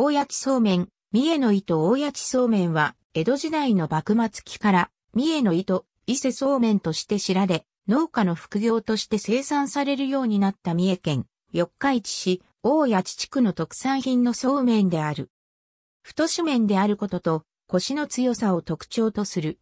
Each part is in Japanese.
大八そうめん、三重の糸大八そうめんは、江戸時代の幕末期から、三重の糸、伊勢そうめんとして知られ、農家の副業として生産されるようになった三重県、四日市市、大八地区の特産品のそうめんである。太し麺であることと、腰の強さを特徴とする。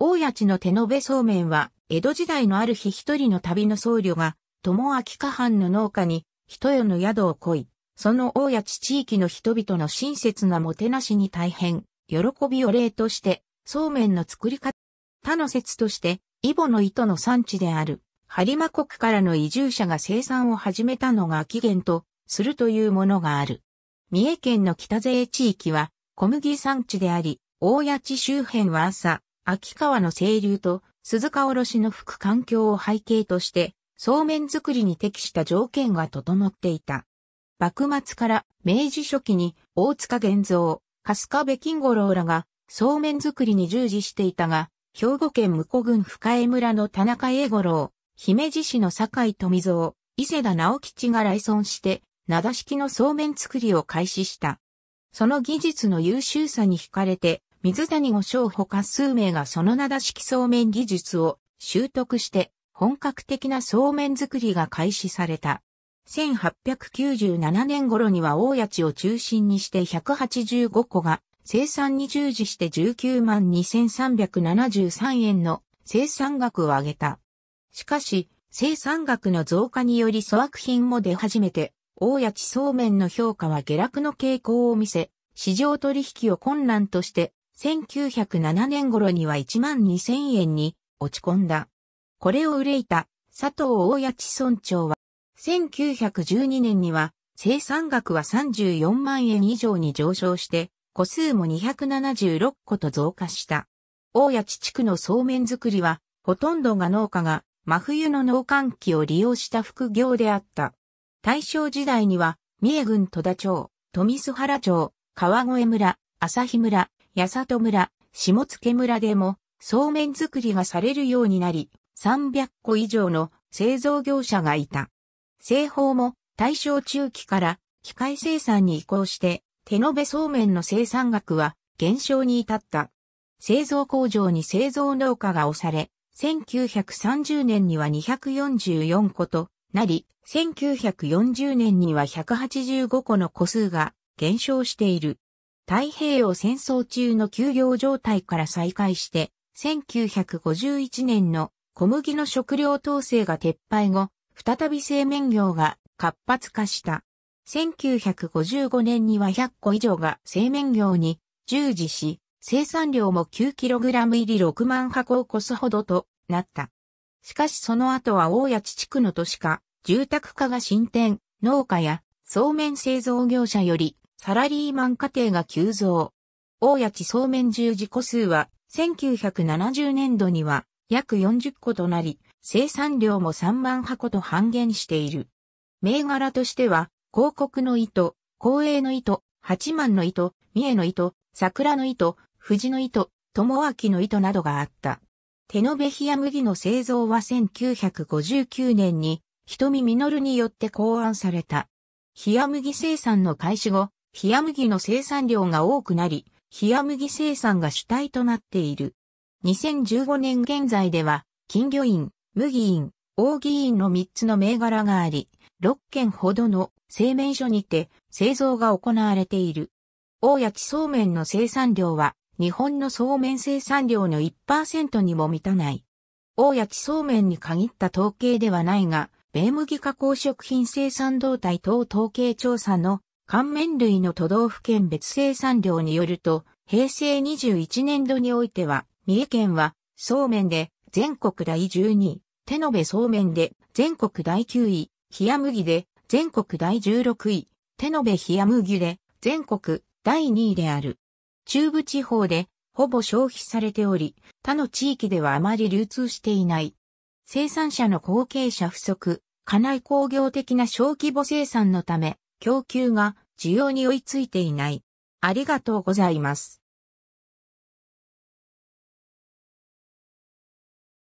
大八の手延べそうめんは、江戸時代のある日一人の旅の僧侶が、友明下藩の農家に、人よの宿を来い、その大谷地地域の人々の親切なもてなしに大変、喜びを礼として、そうめんの作り方、他の説として、イボの糸の産地である、播磨国からの移住者が生産を始めたのが起源と、するというものがある。三重県の北勢地域は、小麦産地であり、大谷地周辺は朝、秋川の清流と鈴鹿卸の吹く環境を背景として、そうめん作りに適した条件が整っていた。幕末から明治初期に大塚玄三、春日部金五郎らがそうめん作りに従事していたが、兵庫県向郡深江村の田中英五郎、姫路市の酒井富蔵、伊勢田直吉が来村して、灘式のそうめん作りを開始した。その技術の優秀さに惹かれて、水谷五章ほか数名がその灘式そうめん技術を習得して、本格的なそうめん作りが開始された。1897年頃には大谷地を中心にして185個が生産に従事して19万2373円の生産額を上げた。しかし、生産額の増加により粗悪品も出始めて、大谷地そうめんの評価は下落の傾向を見せ、市場取引を困難として、1907年頃には1万2000円に落ち込んだ。これを憂いた佐藤大谷地村長は、1912年には生産額は34万円以上に上昇して、個数も276個と増加した。大谷地地区のそうめん作りは、ほとんどが農家が真冬の農寒期を利用した副業であった。大正時代には、三重郡戸田町、富須原町、川越村、朝日村、八里村、下野村でも、そうめん作りがされるようになり、300個以上の製造業者がいた。製法も大正中期から機械生産に移行して手延べそうめんの生産額は減少に至った。製造工場に製造農家が押され、1930年には244個となり、1940年には185個の個数が減少している。太平洋戦争中の休業状態から再開して、1951年の小麦の食料統制が撤廃後、再び製麺業が活発化した。1955年には100個以上が製麺業に従事し、生産量も 9kg 入り6万箱を超すほどとなった。しかしその後は大谷地地区の都市化、住宅化が進展、農家やそうめん製造業者よりサラリーマン家庭が急増。大谷地そうめん従事個数は1970年度には約40個となり、生産量も3万箱と半減している。銘柄としては、広告の糸、公営の糸、八幡の糸、三重の糸、桜の糸、藤の糸、友明の糸などがあった。手延べ冷麦の製造は1959年に、瞳実によって考案された。冷麦生産の開始後、冷麦の生産量が多くなり、冷麦生産が主体となっている。2015年現在では、金魚院、無議員、大議員の3つの銘柄があり、6件ほどの製麺所にて製造が行われている。大焼そうめんの生産量は日本のそうめん生産量の1%にも満たない。大焼そうめんに限った統計ではないが、米麦加工食品生産動態等統計調査の乾麺類の都道府県別生産量によると、平成21年度においては、三重県は、そうめんで全国第12位、手延べそうめんで全国第9位、冷麦で全国第16位、手延べ冷麦で全国第2位である。中部地方でほぼ消費されており、他の地域ではあまり流通していない。生産者の後継者不足、家内工業的な小規模生産のため、供給が需要に追いついていない。ありがとうございます。